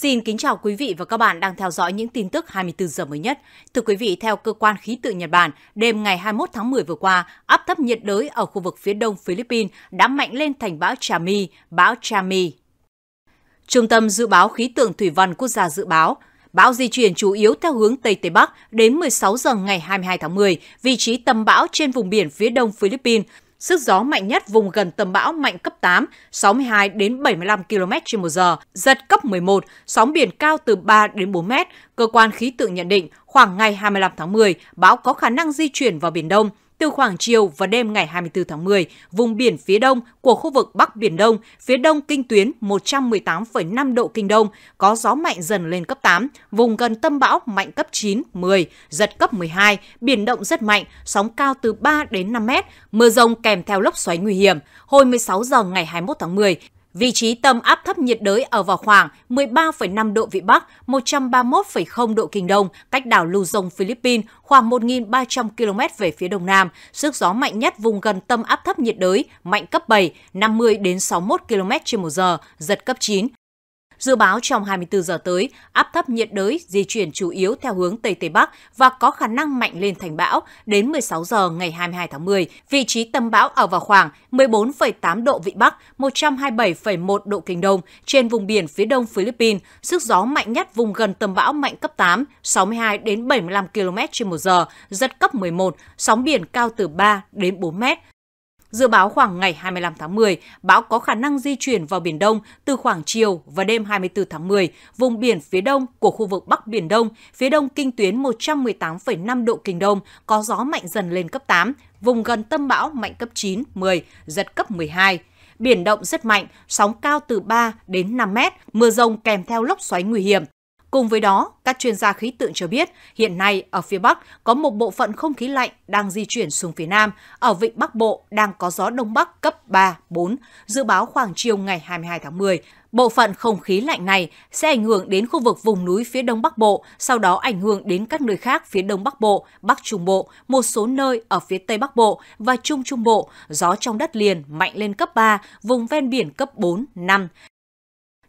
Xin kính chào quý vị và các bạn đang theo dõi những tin tức 24 giờ mới nhất. Thưa quý vị, theo cơ quan khí tượng Nhật Bản, đêm ngày 21 tháng 10 vừa qua, áp thấp nhiệt đới ở khu vực phía đông Philippines đã mạnh lên thành bão Chami, bão Chami. Trung tâm Dự báo Khí tượng Thủy văn Quốc gia dự báo, Bão di chuyển chủ yếu theo hướng Tây Tây Bắc đến 16 giờ ngày 22 tháng 10, vị trí tâm bão trên vùng biển phía đông Philippines, Sức gió mạnh nhất vùng gần tâm bão mạnh cấp 8, 62 đến 75 km h giật cấp 11, sóng biển cao từ 3 đến 4 mét. Cơ quan khí tượng nhận định khoảng ngày 25 tháng 10, bão có khả năng di chuyển vào Biển Đông, từ khoảng chiều và đêm ngày 24 tháng 10, vùng biển phía đông của khu vực Bắc Biển Đông, phía đông kinh tuyến 118,5 độ Kinh Đông, có gió mạnh dần lên cấp 8, vùng gần tâm bão mạnh cấp 9, 10, giật cấp 12, biển động rất mạnh, sóng cao từ 3 đến 5 mét, mưa rông kèm theo lốc xoáy nguy hiểm. Hồi 16 giờ ngày 21 tháng 10, Vị trí tâm áp thấp nhiệt đới ở vào khoảng 13,5 độ Vĩ Bắc, 131,0 độ Kinh Đông, cách đảo Luzon, Philippines, khoảng 1.300 km về phía đông nam. Sức gió mạnh nhất vùng gần tâm áp thấp nhiệt đới, mạnh cấp 7, 50 61 km h giật cấp 9, Dự báo trong 24 giờ tới, áp thấp nhiệt đới di chuyển chủ yếu theo hướng Tây Tây Bắc và có khả năng mạnh lên thành bão đến 16 giờ ngày 22 tháng 10. Vị trí tâm bão ở vào khoảng 14,8 độ Vĩ Bắc, 127,1 độ Kinh Đông trên vùng biển phía đông Philippines. Sức gió mạnh nhất vùng gần tâm bão mạnh cấp 8, 62 đến 75 km trên một giờ, giật cấp 11, sóng biển cao từ 3 đến 4 mét. Dự báo khoảng ngày 25 tháng 10, bão có khả năng di chuyển vào Biển Đông từ khoảng chiều và đêm 24 tháng 10, vùng biển phía đông của khu vực Bắc Biển Đông, phía đông kinh tuyến 118,5 độ Kinh Đông, có gió mạnh dần lên cấp 8, vùng gần tâm bão mạnh cấp 9, 10, giật cấp 12 biển động rất mạnh, sóng cao từ 3 đến 5 mét, mưa rông kèm theo lốc xoáy nguy hiểm. Cùng với đó, các chuyên gia khí tượng cho biết hiện nay ở phía Bắc có một bộ phận không khí lạnh đang di chuyển xuống phía Nam, ở vịnh Bắc Bộ đang có gió Đông Bắc cấp 3, 4, dự báo khoảng chiều ngày 22 tháng 10. Bộ phận không khí lạnh này sẽ ảnh hưởng đến khu vực vùng núi phía Đông Bắc Bộ, sau đó ảnh hưởng đến các nơi khác phía Đông Bắc Bộ, Bắc Trung Bộ, một số nơi ở phía Tây Bắc Bộ và Trung Trung Bộ. Gió trong đất liền mạnh lên cấp 3, vùng ven biển cấp 4, 5.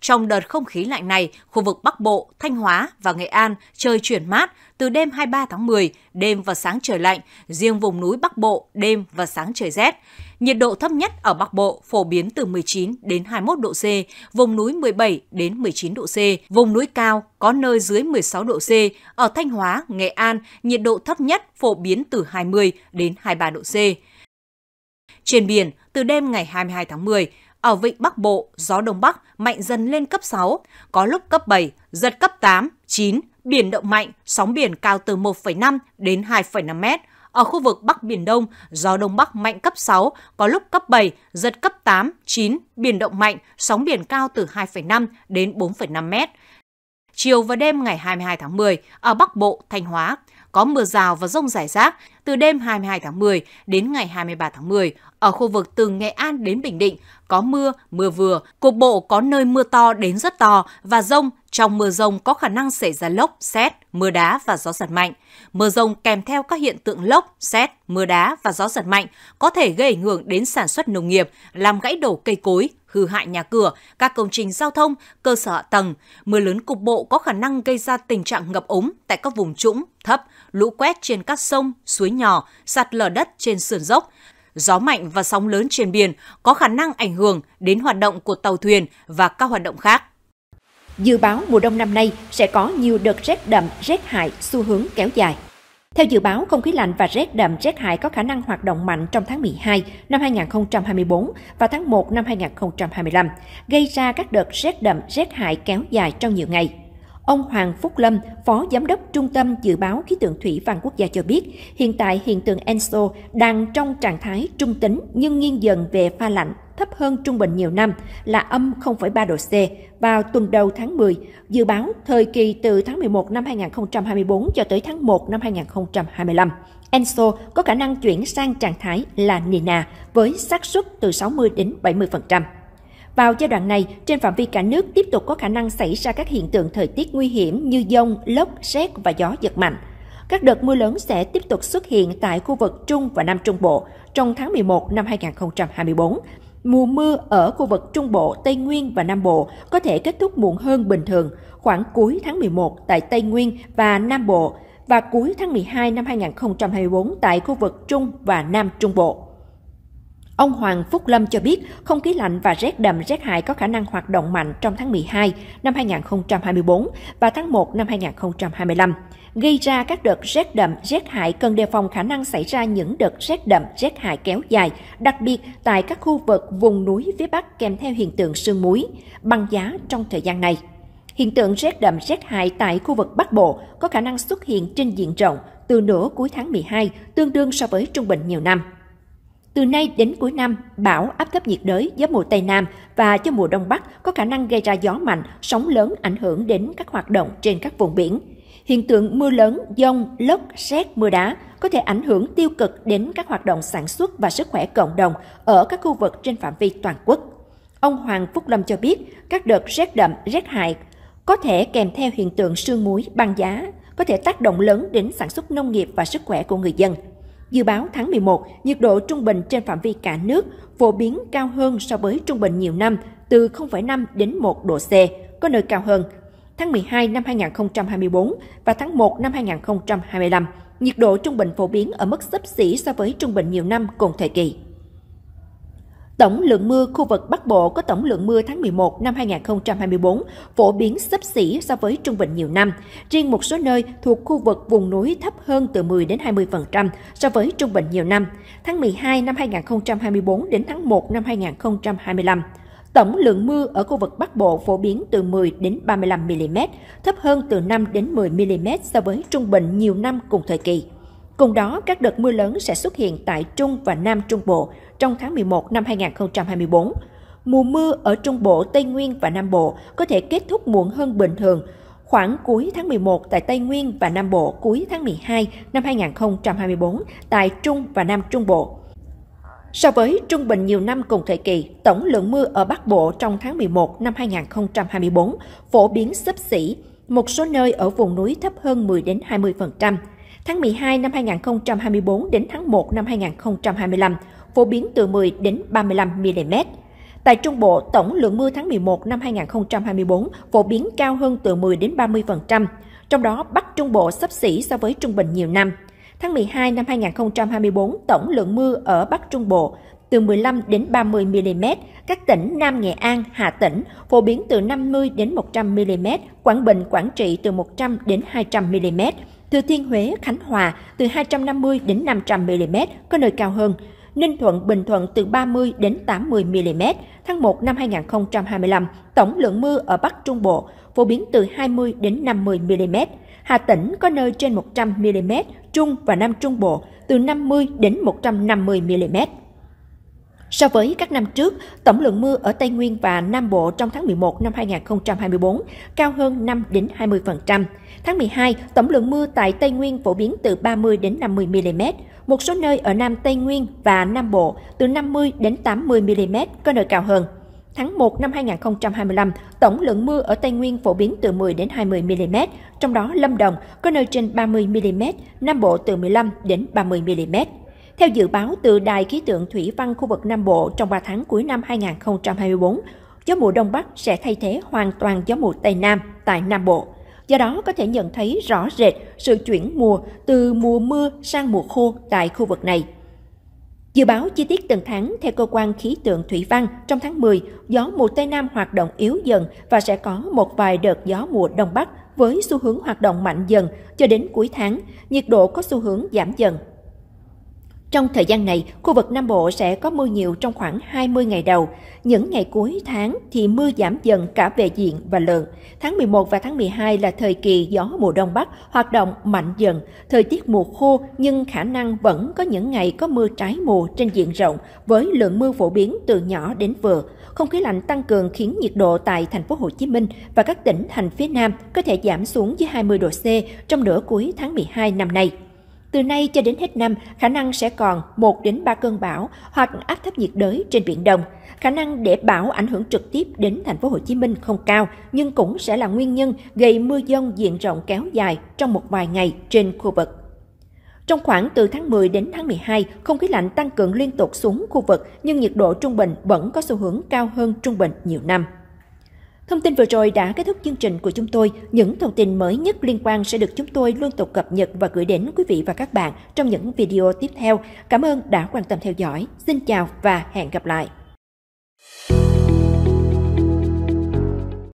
Trong đợt không khí lạnh này, khu vực Bắc Bộ, Thanh Hóa và Nghệ An trời chuyển mát từ đêm 23 tháng 10, đêm và sáng trời lạnh, riêng vùng núi Bắc Bộ đêm và sáng trời rét. Nhiệt độ thấp nhất ở Bắc Bộ phổ biến từ 19 đến 21 độ C, vùng núi 17 đến 19 độ C, vùng núi cao có nơi dưới 16 độ C, ở Thanh Hóa, Nghệ An nhiệt độ thấp nhất phổ biến từ 20 đến 23 độ C. Trên biển, từ đêm ngày 22 tháng 10, ở vịnh Bắc Bộ, gió Đông Bắc mạnh dần lên cấp 6, có lúc cấp 7, giật cấp 8, 9, biển động mạnh, sóng biển cao từ 1,5 đến 2,5 mét. Ở khu vực Bắc Biển Đông, gió Đông Bắc mạnh cấp 6, có lúc cấp 7, giật cấp 8, 9, biển động mạnh, sóng biển cao từ 2,5 đến 4,5 mét. Chiều và đêm ngày 22 tháng 10, ở Bắc Bộ, Thanh Hóa, có mưa rào và rông rải rác từ đêm 22 tháng 10 đến ngày 23 tháng 10. Ở khu vực từ Nghệ An đến Bình Định có mưa, mưa vừa, cục bộ có nơi mưa to đến rất to và rông. Trong mưa rông có khả năng xảy ra lốc, xét, mưa đá và gió giật mạnh. Mưa rông kèm theo các hiện tượng lốc, xét, mưa đá và gió giật mạnh có thể gây ảnh hưởng đến sản xuất nông nghiệp, làm gãy đổ cây cối, hư hại nhà cửa, các công trình giao thông, cơ sở hạ tầng. Mưa lớn cục bộ có khả năng gây ra tình trạng ngập úng tại các vùng trũng, thấp, lũ quét trên các sông, suối nhỏ, sạt lở đất trên sườn dốc. Gió mạnh và sóng lớn trên biển có khả năng ảnh hưởng đến hoạt động của tàu thuyền và các hoạt động khác. Dự báo mùa đông năm nay sẽ có nhiều đợt rét đậm, rét hại xu hướng kéo dài. Theo dự báo, không khí lạnh và rét đậm rét hại có khả năng hoạt động mạnh trong tháng 12 năm 2024 và tháng 1 năm 2025, gây ra các đợt rét đậm rét hại kéo dài trong nhiều ngày. Ông Hoàng Phúc Lâm, Phó Giám đốc Trung tâm Dự báo Khí tượng Thủy văn Quốc gia cho biết, hiện tại hiện tượng Enso đang trong trạng thái trung tính nhưng nghiêng dần về pha lạnh thấp hơn trung bình nhiều năm là âm 0,3 độ C vào tuần đầu tháng 10, dự báo thời kỳ từ tháng 11 năm 2024 cho tới tháng 1 năm 2025. Enso có khả năng chuyển sang trạng thái là Nina với xác suất từ 60 đến 70%. Vào giai đoạn này, trên phạm vi cả nước tiếp tục có khả năng xảy ra các hiện tượng thời tiết nguy hiểm như dông, lốc, xét và gió giật mạnh. Các đợt mưa lớn sẽ tiếp tục xuất hiện tại khu vực Trung và Nam Trung Bộ trong tháng 11 năm 2024 Mùa mưa ở khu vực Trung Bộ, Tây Nguyên và Nam Bộ có thể kết thúc muộn hơn bình thường, khoảng cuối tháng 11 tại Tây Nguyên và Nam Bộ và cuối tháng 12 năm 2024 tại khu vực Trung và Nam Trung Bộ. Ông Hoàng Phúc Lâm cho biết, không khí lạnh và rét đậm rét hại có khả năng hoạt động mạnh trong tháng 12 năm 2024 và tháng 1 năm 2025 gây ra các đợt rét đậm, rét hại cần đề phòng khả năng xảy ra những đợt rét đậm, rét hại kéo dài, đặc biệt tại các khu vực vùng núi phía Bắc kèm theo hiện tượng sương muối, băng giá trong thời gian này. Hiện tượng rét đậm rét hại tại khu vực Bắc Bộ có khả năng xuất hiện trên diện rộng từ nửa cuối tháng 12, tương đương so với trung bình nhiều năm. Từ nay đến cuối năm, bão áp thấp nhiệt đới, gió mùa Tây Nam và cho mùa Đông Bắc có khả năng gây ra gió mạnh, sóng lớn ảnh hưởng đến các hoạt động trên các vùng biển hiện tượng mưa lớn, dông, lốc, sét, mưa đá có thể ảnh hưởng tiêu cực đến các hoạt động sản xuất và sức khỏe cộng đồng ở các khu vực trên phạm vi toàn quốc. Ông Hoàng Phúc Lâm cho biết, các đợt rét đậm, rét hại có thể kèm theo hiện tượng sương muối, băng giá, có thể tác động lớn đến sản xuất nông nghiệp và sức khỏe của người dân. Dự báo tháng 11, nhiệt độ trung bình trên phạm vi cả nước phổ biến cao hơn so với trung bình nhiều năm, từ 0,5 đến 1 độ C, có nơi cao hơn, tháng 12 năm 2024 và tháng 1 năm 2025. Nhiệt độ trung bình phổ biến ở mức xấp xỉ so với trung bình nhiều năm cùng thời kỳ. Tổng lượng mưa khu vực Bắc Bộ có tổng lượng mưa tháng 11 năm 2024 phổ biến xấp xỉ so với trung bình nhiều năm. Riêng một số nơi thuộc khu vực vùng núi thấp hơn từ 10 đến 20% so với trung bình nhiều năm. Tháng 12 năm 2024 đến tháng 1 năm 2025 Tổng lượng mưa ở khu vực Bắc Bộ phổ biến từ 10 đến 35 mm, thấp hơn từ 5 đến 10 mm so với trung bình nhiều năm cùng thời kỳ. Cùng đó, các đợt mưa lớn sẽ xuất hiện tại Trung và Nam Trung Bộ trong tháng 11 năm 2024. Mùa mưa ở Trung Bộ, Tây Nguyên và Nam Bộ có thể kết thúc muộn hơn bình thường, khoảng cuối tháng 11 tại Tây Nguyên và Nam Bộ, cuối tháng 12 năm 2024 tại Trung và Nam Trung Bộ. So với trung bình nhiều năm cùng thời kỳ, tổng lượng mưa ở Bắc Bộ trong tháng 11 năm 2024 phổ biến sấp xỉ, một số nơi ở vùng núi thấp hơn 10 đến 20%. Tháng 12 năm 2024 đến tháng 1 năm 2025 phổ biến từ 10 đến 35 mm. Tại Trung Bộ, tổng lượng mưa tháng 11 năm 2024 phổ biến cao hơn từ 10 đến 30%, trong đó Bắc Trung Bộ sấp xỉ so với trung bình nhiều năm. Tháng 12 năm 2024, tổng lượng mưa ở Bắc Trung Bộ từ 15 đến 30 mm, các tỉnh Nam Nghệ An, Hà Tĩnh phổ biến từ 50 đến 100 mm, Quảng Bình, Quảng Trị từ 100 đến 200 mm, Thừa Thiên Huế, Khánh Hòa từ 250 đến 500 mm, có nơi cao hơn. Ninh Thuận, Bình Thuận từ 30 đến 80 mm. Tháng 1 năm 2025, tổng lượng mưa ở Bắc Trung Bộ phổ biến từ 20 đến 50 mm. Hà Tĩnh có nơi trên 100 mm, Trung và Nam Trung Bộ từ 50 đến 150 mm. So với các năm trước, tổng lượng mưa ở Tây Nguyên và Nam Bộ trong tháng 11 năm 2024 cao hơn 5 đến 20%. Tháng 12, tổng lượng mưa tại Tây Nguyên phổ biến từ 30 đến 50 mm, một số nơi ở Nam Tây Nguyên và Nam Bộ từ 50 đến 80 mm có nơi cao hơn. Tháng 1 năm 2025, tổng lượng mưa ở Tây Nguyên phổ biến từ 10 đến 20 mm, trong đó Lâm Đồng có nơi trên 30 mm, Nam Bộ từ 15 đến 30 mm. Theo dự báo từ Đài khí tượng thủy văn khu vực Nam Bộ trong 3 tháng cuối năm 2024, gió mùa đông bắc sẽ thay thế hoàn toàn gió mùa tây nam tại Nam Bộ. Do đó có thể nhận thấy rõ rệt sự chuyển mùa từ mùa mưa sang mùa khô tại khu vực này. Dự báo chi tiết từng tháng theo cơ quan khí tượng thủy văn, trong tháng 10, gió mùa Tây Nam hoạt động yếu dần và sẽ có một vài đợt gió mùa Đông Bắc với xu hướng hoạt động mạnh dần cho đến cuối tháng, nhiệt độ có xu hướng giảm dần. Trong thời gian này, khu vực Nam Bộ sẽ có mưa nhiều trong khoảng 20 ngày đầu. Những ngày cuối tháng thì mưa giảm dần cả về diện và lượng. Tháng 11 và tháng 12 là thời kỳ gió mùa đông bắc hoạt động mạnh dần. Thời tiết mùa khô nhưng khả năng vẫn có những ngày có mưa trái mùa trên diện rộng với lượng mưa phổ biến từ nhỏ đến vừa. Không khí lạnh tăng cường khiến nhiệt độ tại thành phố Hồ Chí Minh và các tỉnh thành phía Nam có thể giảm xuống dưới 20 độ C trong nửa cuối tháng 12 năm nay. Từ nay cho đến hết năm, khả năng sẽ còn 1 đến 3 cơn bão hoặc áp thấp nhiệt đới trên biển Đông. Khả năng để bão ảnh hưởng trực tiếp đến thành phố Hồ Chí Minh không cao, nhưng cũng sẽ là nguyên nhân gây mưa dông diện rộng kéo dài trong một vài ngày trên khu vực. Trong khoảng từ tháng 10 đến tháng 12, không khí lạnh tăng cường liên tục xuống khu vực nhưng nhiệt độ trung bình vẫn có xu hướng cao hơn trung bình nhiều năm. Thông tin vừa rồi đã kết thúc chương trình của chúng tôi. Những thông tin mới nhất liên quan sẽ được chúng tôi luôn tục cập nhật và gửi đến quý vị và các bạn trong những video tiếp theo. Cảm ơn đã quan tâm theo dõi. Xin chào và hẹn gặp lại.